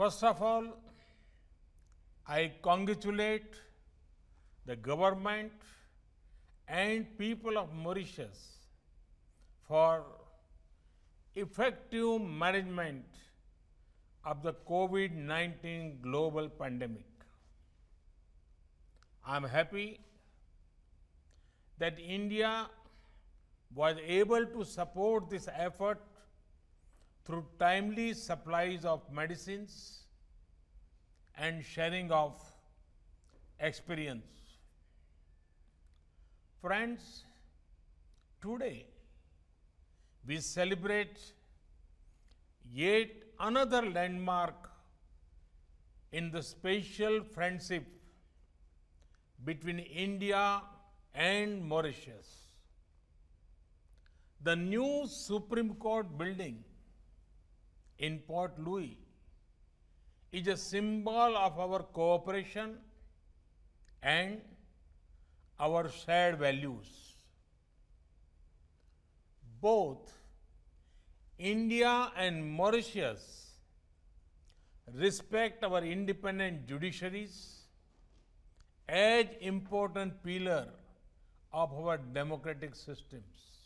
First of all, I congratulate the government and people of Mauritius for effective management of the COVID-19 global pandemic. I am happy that India was able to support this effort through timely supplies of medicines and sharing of experience. Friends, today we celebrate yet another landmark in the special friendship between India and Mauritius. The new Supreme Court building in Port Louis is a symbol of our cooperation and our shared values. Both India and Mauritius respect our independent judiciaries as important pillar of our democratic systems.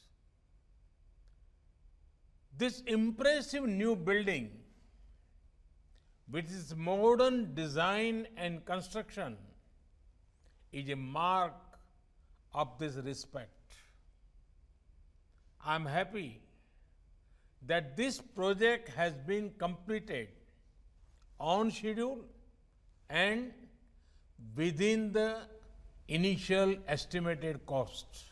This impressive new building, with its modern design and construction, is a mark of this respect. I am happy that this project has been completed on schedule and within the initial estimated costs.